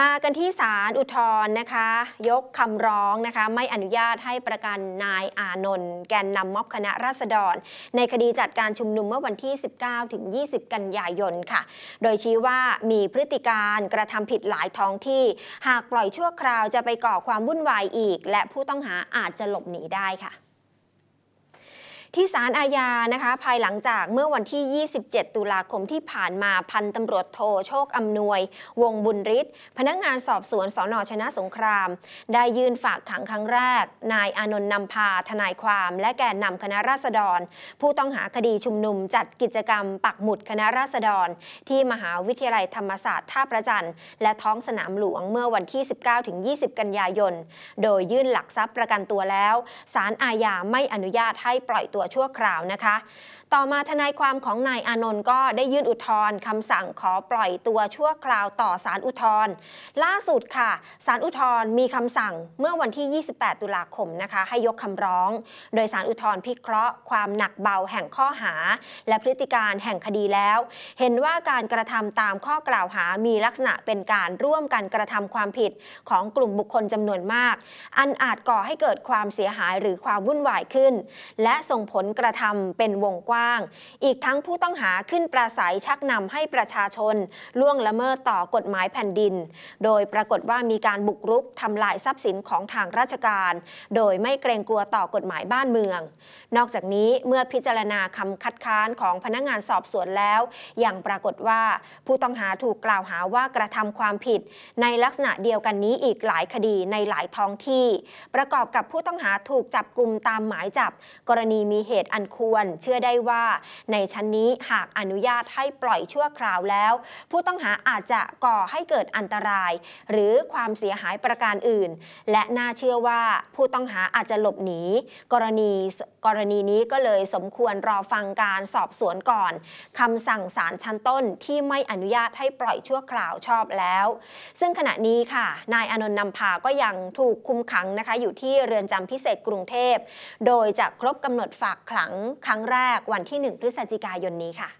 มากันที่ศาลอุทธรณ์นะคะ ยกคำร้องนะคะ ไม่อนุญาตให้ประกันนายอานนท์แกนนำม็อบคณะราษฎร ในคดีจัดการชุมนุมเมื่อวันที่ 19ถึง20 กันยายนค่ะ โดยชี้ว่ามีพฤติการกระทำผิดหลายท้องที่หากปล่อยชั่วคราวจะไปก่อความวุ่นวายอีก และผู้ต้องหาอาจจะหลบหนีได้ค่ะที่ศาลอาญานะคะ ภายหลังจากเมื่อวันที่ 27 ตุลาคมที่ผ่านมาพันตำรวจโทโชคอำนวย วงบุญริศพนักงานสอบสวนสอนอชนะสงคราม ได้ยื่นฝากขังครั้งแรก นายอนนท์นำพาทนายความ และแกนนำคณะราษฎร ผู้ต้องหาคดีชุมนุมจัดกิจกรรมปักหมุดคณะราษฎร ที่มหาวิทยาลัยธรรมศาสตร์ท่าประจันและท้องสนามหลวงเมื่อวันที่ 19-20 กันยายนโดยยื่นหลักทรัพย์ประกันตัวแล้ว ศาลอาญาไม่อนุญาตให้ปล่อยตัวตัวชั่วคราวนะคะ ต่อมาทนายความของนายอานนท์ก็ได้ยื่นอุทธรณ์คำสั่งขอปล่อยตัวชั่วคราวต่อสารอุทธรณ์ล่าสุดค่ะสารอุทธรณ์มีคำสั่งเมื่อวันที่ 28 ตุลาคมนะคะให้ยกคำร้อง โดยสารอุทธรณ์พิเคราะห์ ความหนักเบาแห่งข้อหา และพฤติการแห่งคดีแล้ว เห็นว่าการกระทำตามข้อกล่าวหา มีลักษณะเป็นการร่วมกันกระทำความผิดของกลุ่มบุคคลจำนวนมาก อันอาจก่อให้เกิดความเสียหายหรือความวุ่นวายขึ้น และส่งผลกระทำเป็นวงกว้าง อีกทั้งผู้ต้องหาขึ้นปราศัยชักนำให้ประชาชน ล่วงละเมิดต่อกฎหมายแผ่นดิน โดยปรากฏว่ามีการบุกรุกทำลายทรัพย์สินของทางราชการ โดยไม่เกรงกลัวต่อกฎหมายบ้านเมือง นอกจากนี้เมื่อพิจารณาคำคัดค้านของพนักงานสอบสวนแล้วยังปรากฏว่าผู้ต้องหาถูกกล่าวหาว่ากระทำความผิด ในลักษณะเดียวกันนี้อีกหลายคดีในหลายท้องที่ ประกอบกับผู้ต้องหาถูกจับกลุ่มตามหมายจับกรณีมีีเหตุอันควรเชื่อได้ว่า ในชั้นนี้หากอนุญาตให้ปล่อยชั่วคราวแล้ว ผู้ต้องหาอาจจะก่อให้เกิดอันตราย หรือความเสียหายประการอื่น และน่าเชื่อว่าผู้ต้องหาอาจจะหลบหนีกรณีกรณีนี้ก็เลยสมควรรอฟังการสอบสวนก่อนคำสั่งศาลชั้นต้นที่ไม่อนุญาตให้ปล่อยชั่วคราวชอบแล้ว ซึ่งขณะนี้ค่ะ นายอนนท์นำพาก็ยังถูกคุมขังนะคะอยู่ที่เรือนจำพิเศษกรุงเทพโดยจะครบกำหนดฝากขัง ครั้งแรกวันที่1พฤศจิกายนนี้ค่ะ